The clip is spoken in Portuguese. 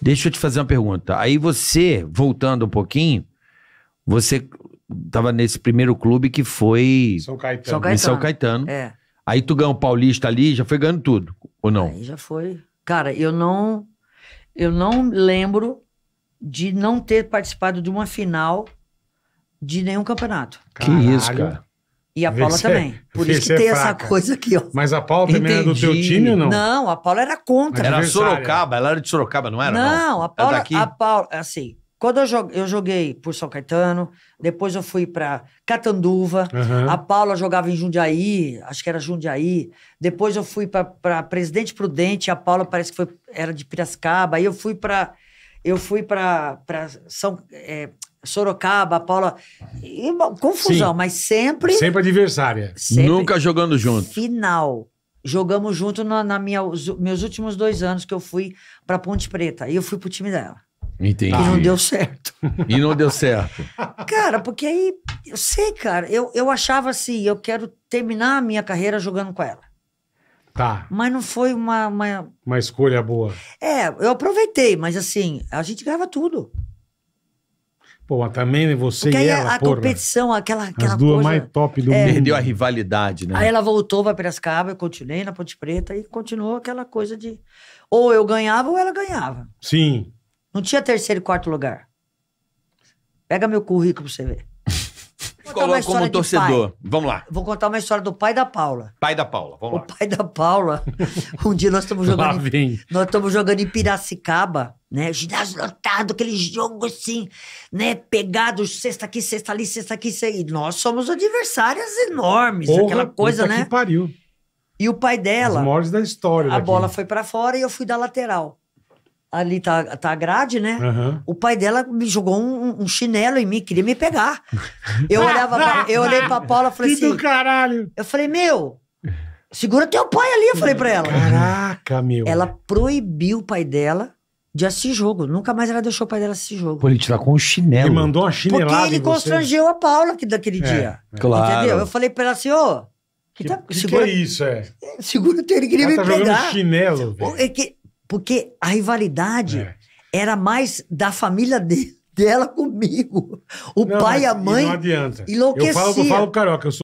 Deixa eu te fazer uma pergunta. Aí você, voltando um pouquinho, você estava nesse primeiro clube que foi. São Caetano. São Caetano. Em São Caetano. É. Aí tu ganhou o Paulista ali, já foi ganhando tudo, ou não? Aí já foi. Cara, eu não. Eu não lembro de não ter participado de uma final de nenhum campeonato. Caralho. Que isso, cara. E a Paula é- também. Por isso que é tem essa coisa aqui, ó. Mas a Paula também era do teu time ou não? Não, a Paula era contra. Era Sorocaba, ela era de Sorocaba, não era? Não, a Paula, a Paula, assim, quando eu joguei, eu joguei, por São Caetano, depois eu fui para Catanduva, uhum. a Paula jogava em Jundiaí, acho que era Jundiaí. Depois eu fui para Presidente Prudente, a Paula parece que foi, era de Piracicaba. Aí eu fui para eu fui para São é, Sorocaba, Paula. E, confusão, Sim. mas sempre. Sempre adversária. sempre. Nunca jogando junto. Final. Jogamos junto na, na minha, os meus últimos dois anos que eu fui pra Ponte Preta. E eu fui pro time dela. Entendi. E não deu certo. E não deu certo. cara, porque aí. Eu sei, cara. Eu, eu achava assim, eu quero terminar a minha carreira jogando com ela. Tá. Mas não foi uma, uma. Uma escolha boa. É, eu aproveitei, mas assim, a gente ganhava tudo. Pô, também você Porque e ela, a porra. competição, aquela, aquela As duas coisa, mais top do é, mundo. Perdeu a rivalidade, né? Aí ela voltou para Piracicaba, eu continuei na Ponte Preta e continuou aquela coisa de ou eu ganhava ou ela ganhava. Sim. Não tinha terceiro e quarto lugar. Pega meu currículo pra você ver coloca como torcedor. Vamos lá. Vou contar uma história do pai da Paula. Pai da Paula, vamos lá. O pai da Paula, um dia nós estamos jogando. vem. nós estamos jogando em Piracicaba, né? Ginásio lotado, aquele jogo assim, né? Pegados, sexta aqui, sexta ali, sexta aqui, sexta ali. Nós somos adversárias enormes, Porra, aquela coisa, né? Que pariu. E o pai dela. Os maiores da história. A daqui. bola foi para fora e eu fui da lateral ali tá, tá a grade, né? Uhum. O pai dela me jogou um, um, chinelo em mim, queria me pegar. Eu olhava, pra, eu olhei pra Paula e falei que assim. Do caralho. Eu falei, meu, segura teu pai ali, eu falei pra ela. Caraca, meu. Ela proibiu o pai dela de assistir jogo. Nunca mais ela deixou o pai dela assistir jogo. Pô, ele tirou com um chinelo. Ele mandou uma chinelada. Porque ele constrangeu você. a Paula que, daquele é, dia. É. Claro. Entendeu? Eu falei pra ela assim, ô. Oh, que, que, tá, que, segura, que é isso, é? Segura teu, ele queria ela me tá pegar. Jogando chinelo, velho. É porque a rivalidade é. era mais da família dele, dela comigo. O não, pai e a mãe. Não adianta. Enlouquecia. Eu falo, eu falo carioca, eu sou